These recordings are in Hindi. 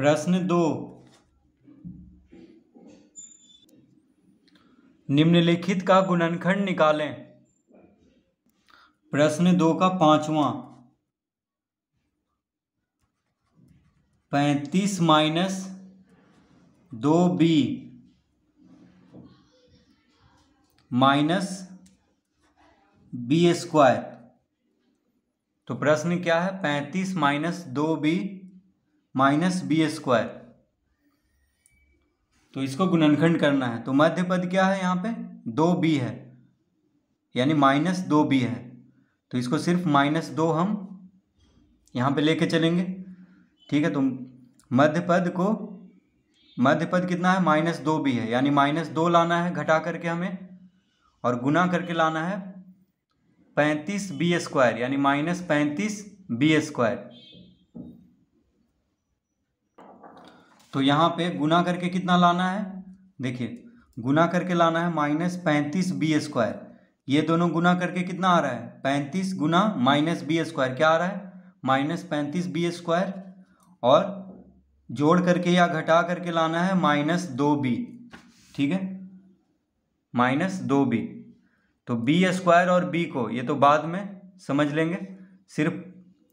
प्रश्न दो निम्नलिखित का गुणनखंड निकालें प्रश्न दो का पांचवा पैंतीस माइनस दो बी माइनस बी स्क्वायर तो प्रश्न क्या है पैंतीस माइनस दो बी माइनस बी स्क्वायर तो इसको गुणनखंड करना है तो मध्य पद क्या है यहाँ पे दो बी है यानी माइनस दो बी है तो इसको सिर्फ माइनस दो हम यहाँ पे लेके चलेंगे ठीक है तो मध्य पद को मध्य पद कितना है माइनस दो बी है यानी माइनस दो लाना है घटा करके हमें और गुना करके लाना है पैंतीस बी स्क्वायर यानी माइनस पैंतीस बी स्क्वायर तो यहाँ पे गुना करके कितना लाना है देखिए गुना करके लाना है माइनस पैंतीस बी स्क्वायर ये दोनों गुना करके कितना आ रहा है पैंतीस गुना माइनस बी स्क्वायर क्या आ रहा है माइनस पैंतीस बी स्क्वायर और जोड़ करके या घटा करके लाना है माइनस दो बी ठीक है माइनस दो बी तो बी स्क्वायर और बी को ये तो बाद में समझ लेंगे सिर्फ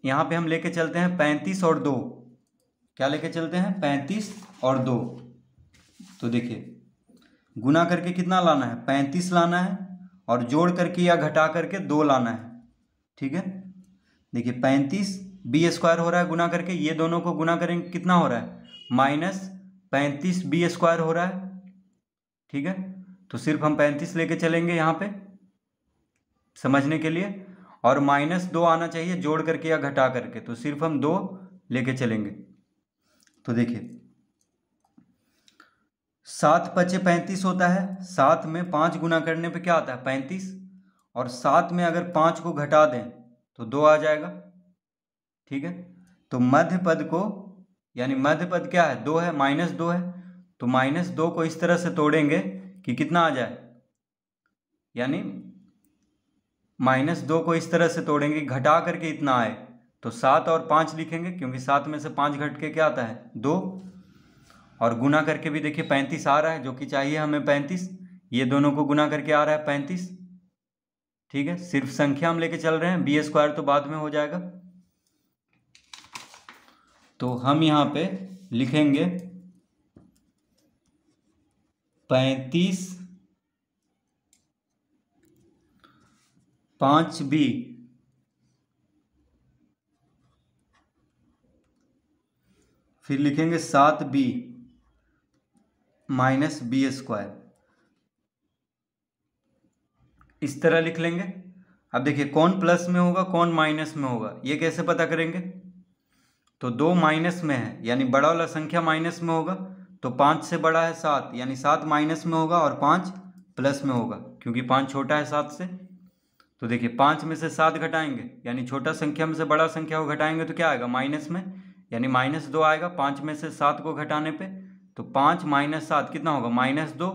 यहाँ पे हम लेके चलते हैं पैंतीस और दो क्या लेके चलते हैं पैंतीस और दो तो देखिए गुना करके कितना लाना है पैंतीस लाना है और जोड़ करके या घटा करके दो लाना है ठीक है देखिए पैंतीस बी स्क्वायर हो रहा है गुना करके ये दोनों को गुना करेंगे कितना हो रहा है माइनस पैंतीस बी स्क्वायर हो रहा है ठीक है तो सिर्फ हम पैंतीस लेके चलेंगे यहाँ पे समझने के लिए और माइनस दो आना चाहिए जोड़ करके या घटा करके तो सिर्फ हम दो लेके चलेंगे तो देखिए सात पचे पैंतीस होता है सात में पाँच गुना करने पे क्या आता है पैंतीस और सात में अगर पाँच को घटा दें तो दो आ जाएगा ठीक है तो मध्य पद को यानी मध्य पद क्या है दो है माइनस दो है तो माइनस दो को इस तरह से तोड़ेंगे कि कितना आ जाए यानी माइनस दो को इस तरह से तोड़ेंगे घटा करके इतना आए तो सात और पाँच लिखेंगे क्योंकि सात में से पाँच घट के क्या आता है दो और गुना करके भी देखिए पैंतीस आ रहा है जो कि चाहिए हमें पैंतीस ये दोनों को गुना करके आ रहा है पैंतीस ठीक है सिर्फ संख्या हम लेके चल रहे हैं बी स्क्वायर तो बाद में हो जाएगा तो हम यहाँ पे लिखेंगे पैंतीस पाँच बी फिर लिखेंगे सात बी माइनस बी स्क्वायर इस तरह लिख लेंगे अब देखिए कौन प्लस में होगा कौन माइनस में होगा ये कैसे पता करेंगे तो दो माइनस में है यानी बड़ा वाला संख्या माइनस में होगा तो पाँच से बड़ा है सात यानी सात माइनस में होगा और पाँच प्लस में होगा क्योंकि पाँच छोटा है सात से तो देखिए पाँच में से सात घटाएंगे यानी छोटा संख्या में से बड़ा संख्या को घटाएंगे तो क्या आएगा माइनस में यानी माइनस दो आएगा पाँच में से सात को घटाने पे तो पाँच माइनस सात कितना होगा माइनस दो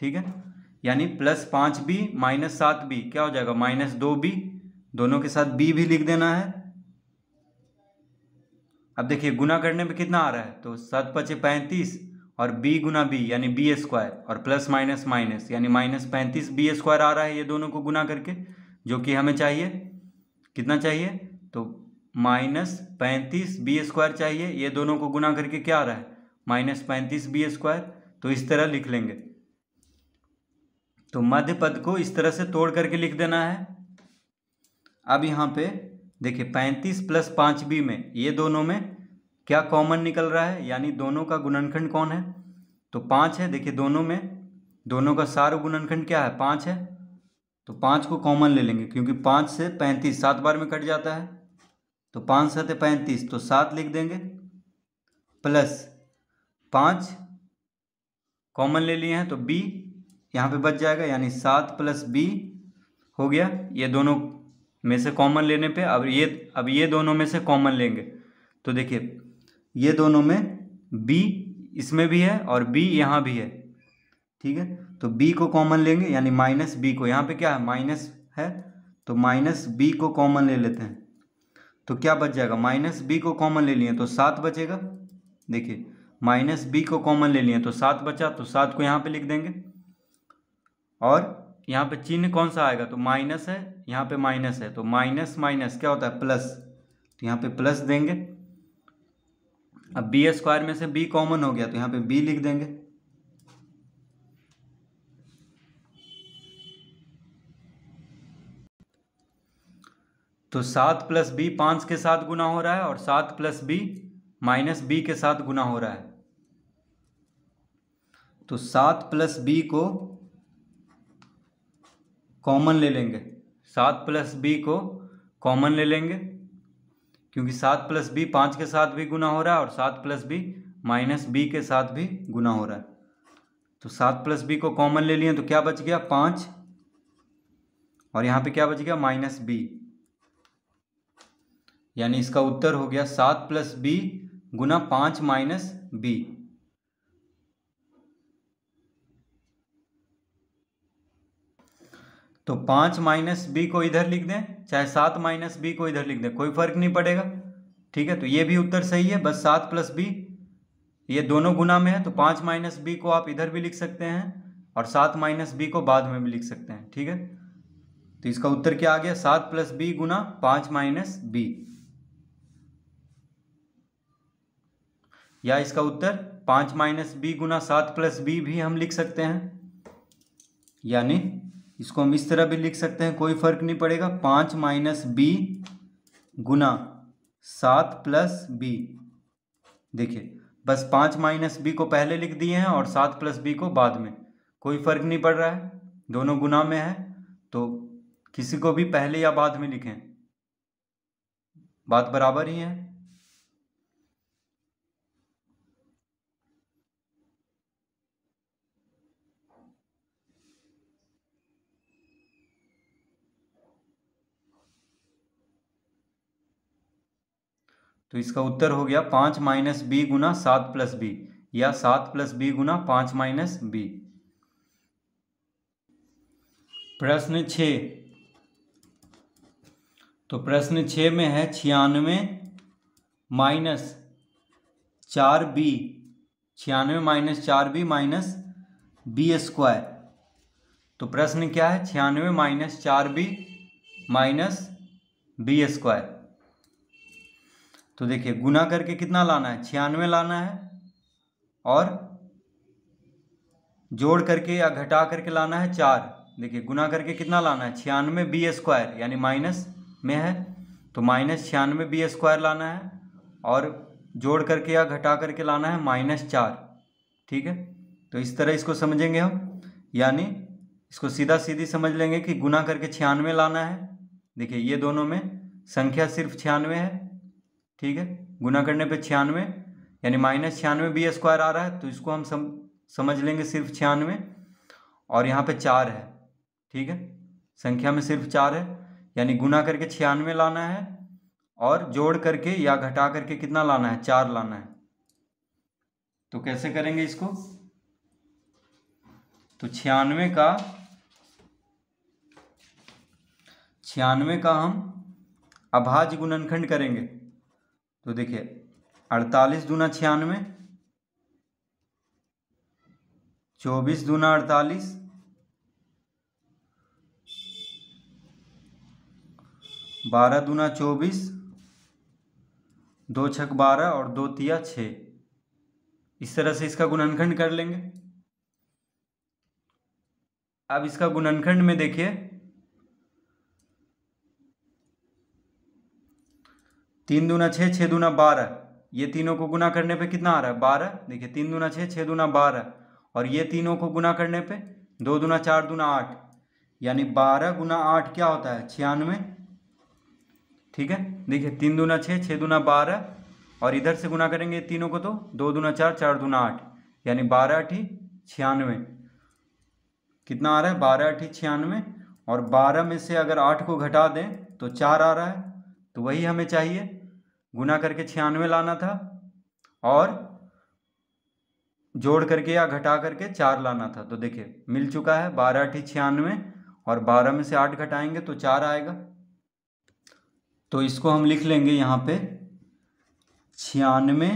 ठीक है यानी प्लस पाँच बी माइनस सात बी क्या हो जाएगा माइनस दो बी दोनों के साथ बी भी लिख देना है अब देखिए गुना करने पे कितना आ रहा है तो सात पचे पैंतीस और बी गुना बी यानी बी स्क्वायर और प्लस माइनस माइनस यानी माइनस पैंतीस बी स्क्वायर आ रहा है ये दोनों को गुना करके जो कि हमें चाहिए कितना चाहिए तो माइनस पैंतीस बी स्क्वायर चाहिए ये दोनों को गुना करके क्या आ रहा है माइनस पैंतीस बी स्क्वायर तो इस तरह लिख लेंगे तो मध्य पद को इस तरह से तोड़ करके लिख देना है अब यहाँ पे देखिए पैंतीस प्लस पाँच बी में ये दोनों में क्या कॉमन निकल रहा है यानी दोनों का गुणनखंड कौन है तो पाँच है देखिए दोनों में दोनों का सार गुणनखंड क्या है पाँच है तो पाँच को कॉमन ले लेंगे क्योंकि पाँच से पैंतीस सात बार में कट जाता है तो पाँच सत पैंतीस तो सात लिख देंगे प्लस पाँच कॉमन ले लिए हैं तो बी यहाँ पे बच जाएगा यानी सात प्लस बी हो गया ये दोनों में से कॉमन लेने पे अब ये अब ये दोनों में से कॉमन लेंगे तो देखिए ये दोनों में बी इसमें भी है और बी यहाँ भी है ठीक है तो बी को कॉमन लेंगे यानी माइनस बी को यहाँ पे क्या है माइनस है तो माइनस बी को कॉमन ले लेते हैं तो क्या बच जाएगा माइनस बी को कॉमन ले लिए तो सात बचेगा देखिए माइनस बी को कॉमन ले लिए तो सात बचा तो सात को यहाँ पे लिख देंगे और यहाँ पे चिन्ह कौन सा आएगा तो माइनस है यहाँ पे माइनस है तो माइनस माइनस क्या होता है प्लस तो यहाँ पे प्लस देंगे अब बी स्क्वायर में से बी कॉमन हो गया तो यहाँ पे बी लिख देंगे तो सात प्लस बी पाँच के साथ गुना हो रहा है और सात प्लस बी माइनस बी के साथ गुना हो रहा है तो सात प्लस बी को कॉमन ले लेंगे सात प्लस बी को कॉमन ले लेंगे क्योंकि सात प्लस बी पाँच के साथ भी गुना हो रहा है और सात प्लस बी माइनस बी के साथ भी गुना हो रहा है तो सात प्लस बी को कॉमन ले लिए तो क्या बच गया पाँच और यहाँ पे क्या बच गया माइनस बी यानी इसका उत्तर हो गया सात प्लस बी गुना पाँच माइनस बी तो पाँच माइनस बी को इधर लिख दें चाहे सात माइनस बी को इधर लिख दें कोई फर्क नहीं पड़ेगा ठीक है तो ये भी उत्तर सही है बस सात प्लस बी ये दोनों गुना में है तो पाँच माइनस बी को आप इधर भी लिख सकते हैं और सात माइनस बी को बाद में भी लिख सकते हैं ठीक है तो इसका उत्तर क्या आ गया सात प्लस बी गुना पाँच माइनस बी या इसका उत्तर पाँच माइनस बी गुना सात प्लस बी भी हम लिख सकते हैं यानी इसको हम इस तरह भी लिख सकते हैं कोई फर्क नहीं पड़ेगा पाँच माइनस बी गुना सात प्लस बी देखिए बस पाँच माइनस बी को पहले लिख दिए हैं और सात प्लस बी को बाद में कोई फर्क नहीं पड़ रहा है दोनों गुना में है तो किसी को भी पहले या बाद में लिखें बात बराबर ही है तो इसका उत्तर हो गया पाँच माइनस बी गुना सात प्लस बी या सात प्लस बी गुना पाँच माइनस बी प्रश्न छ तो प्रश्न छ में है छियानवे माइनस चार बी छियानवे माइनस चार बी माइनस बी स्क्वायर तो प्रश्न क्या है छियानवे माइनस चार बी माइनस बी स्क्वायर तो देखिए गुना करके कितना लाना है छियानवे लाना है और जोड़ करके या घटा करके लाना है चार देखिए गुना करके कितना लाना है छियानवे बी स्क्वायर यानी माइनस में है तो माइनस छियानवे बी स्क्वायर लाना है और जोड़ करके या घटा करके लाना है माइनस चार ठीक है तो इस तरह इसको समझेंगे हम यानी इसको सीधा सीधी समझ लेंगे कि गुना करके छियानवे लाना है देखिए ये दोनों में संख्या सिर्फ छियानवे है ठीक है गुना करने पे छियानवे यानी माइनस छियानवे बी स्क्वायर आ रहा है तो इसको हम सम, समझ लेंगे सिर्फ छियानवे और यहाँ पे चार है ठीक है संख्या में सिर्फ चार है यानी गुना करके छियानवे लाना है और जोड़ करके या घटा करके कितना लाना है चार लाना है तो कैसे करेंगे इसको तो छियानवे का छियानवे का हम अभाज्य गुणनखंड करेंगे तो देखिए अड़तालीस दूना छियानवे चौबीस दूना अड़तालीस बारह दूना चौबीस दो छक बारह और दो तिया छः इस तरह से इसका गुणनखंड कर लेंगे अब इसका गुणनखंड में देखिए तीन दूना छः छः दूना बारह ये तीनों को गुना करने पे कितना आ रहा है बारह देखिए तीन दूना छः छः दूना बारह और ये तीनों को गुना करने पे दो दूना चार दूना आठ यानी बारह गुना आठ क्या होता है छियानवे ठीक है देखिए तीन दूना छः छः दूना बारह और इधर से गुना करेंगे तीनों को तो दो दूना चार चार दूना आठ यानी बारह अठी छियानवे कितना आ रहा है बारह अठी छियानवे और बारह में से अगर आठ को घटा दें तो चार आ रहा है तो वही हमें चाहिए गुना करके छियानवे लाना था और जोड़ करके या घटा करके चार लाना था तो देखिए मिल चुका है बारह अठी छियानवे और बारह में से आठ घटाएंगे तो चार आएगा तो इसको हम लिख लेंगे यहाँ पे छियानवे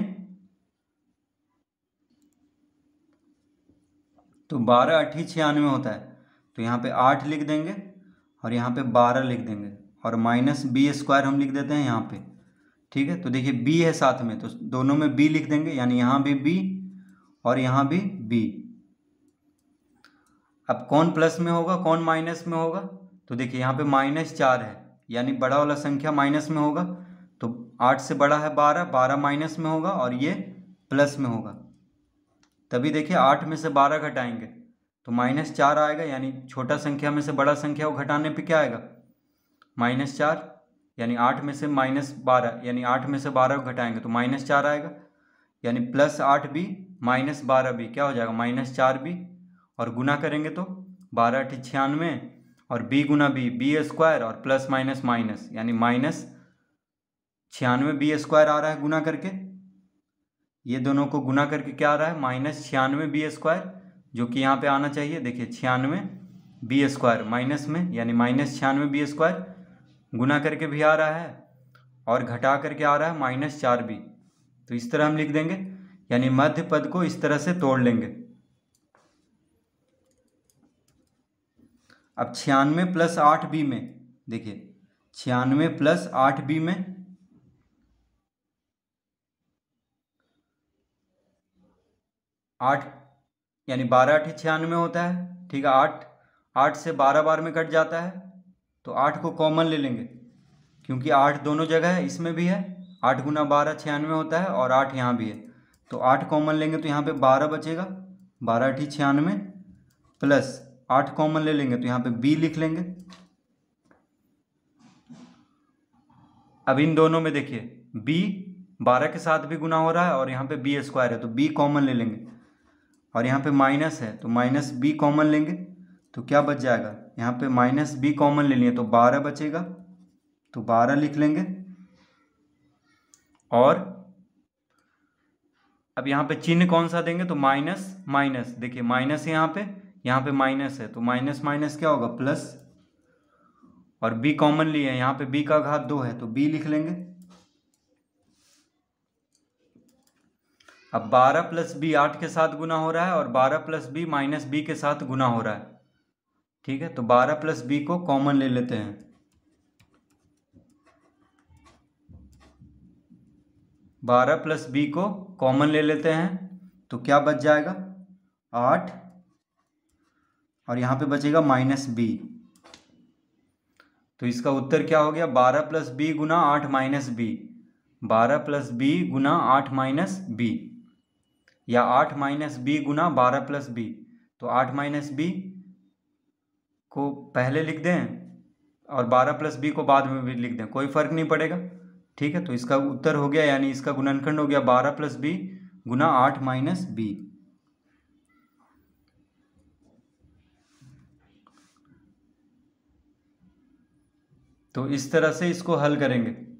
तो बारह अठी छियानवे होता है तो यहाँ पे आठ लिख देंगे और यहाँ पे बारह लिख देंगे और माइनस बी स्क्वायर हम लिख देते हैं यहाँ पे ठीक है तो देखिए बी है साथ में तो दोनों में बी लिख देंगे यानी यहां भी बी और यहां भी बी अब कौन प्लस में होगा कौन माइनस में होगा तो देखिए यहां पे माइनस चार है यानी बड़ा वाला संख्या माइनस में होगा तो आठ से बड़ा है बारह बारह माइनस में होगा और ये प्लस में होगा तभी देखिए आठ में से बारह घटाएंगे तो माइनस चार आएगा यानी छोटा संख्या में से बड़ा संख्या को घटाने पे क्या आएगा माइनस चार यानी आठ में से माइनस बारह यानी आठ में से बारह घटाएंगे तो माइनस चार आएगा यानी प्लस आठ बी माइनस बारह बी क्या हो जाएगा माइनस चार बी और गुना करेंगे तो बारह अठी छियानवे और बी गुना बी बी स्क्वायर और प्लस माइनस माइनस यानी माइनस छियानवे बी स्क्वायर आ रहा है गुना करके ये दोनों को गुना करके क्या आ रहा है माइनस छियानवे बी स्क्वायर जो कि यहाँ पे आना चाहिए देखिए छियानवे बी स्क्वायर माइनस में यानी माइनस छियानवे बी स्क्वायर गुना करके भी आ रहा है और घटा करके आ रहा है माइनस चार बी तो इस तरह हम लिख देंगे यानी मध्य पद को इस तरह से तोड़ लेंगे अब छियानवे प्लस आठ बी में देखिए छियानवे प्लस आठ बी में आठ यानी बारह अठे छियानवे होता है ठीक है आठ आठ से बारह बार में कट जाता है तो आठ को कॉमन ले लेंगे क्योंकि आठ दोनों जगह है इसमें भी है आठ गुना बारह छियानवे होता है और आठ यहाँ भी है तो आठ कॉमन लेंगे तो यहाँ पे बारह बचेगा बारह अठी छियानवे प्लस आठ कॉमन ले लेंगे तो यहाँ पे बी लिख लेंगे अब इन दोनों में देखिए बी बारह के साथ भी गुना हो रहा है और यहाँ पे बी स्क्वायर है तो बी कॉमन ले लेंगे और यहाँ पे माइनस है तो माइनस बी कॉमन लेंगे तो क्या बच जाएगा यहाँ पे माइनस बी कॉमन ले लिए तो बारह बचेगा तो बारह लिख लेंगे और अब यहाँ पे चिन्ह कौन सा देंगे तो माइनस माइनस देखिए माइनस है यहाँ पे यहाँ पे माइनस है तो माइनस माइनस क्या होगा प्लस और बी कॉमन लिए है यहाँ पे बी का घात दो है तो बी लिख लेंगे अब 12 प्लस बी आठ के साथ गुना हो रहा है और 12 प्लस बी माइनस बी के साथ गुना हो रहा है ठीक है तो बारह प्लस बी को कॉमन ले लेते हैं बारह प्लस बी को कॉमन ले लेते हैं तो क्या बच जाएगा आठ और यहां पे बचेगा माइनस बी तो इसका उत्तर क्या हो गया बारह प्लस बी गुना आठ माइनस बी बारह प्लस बी गुना आठ माइनस बी या आठ माइनस बी गुना बारह प्लस बी तो आठ माइनस बी को पहले लिख दें और बारह प्लस बी को बाद में भी लिख दें कोई फ़र्क नहीं पड़ेगा ठीक है तो इसका उत्तर हो गया यानी इसका गुणनखंड हो गया बारह प्लस बी गुना आठ माइनस बी तो इस तरह से इसको हल करेंगे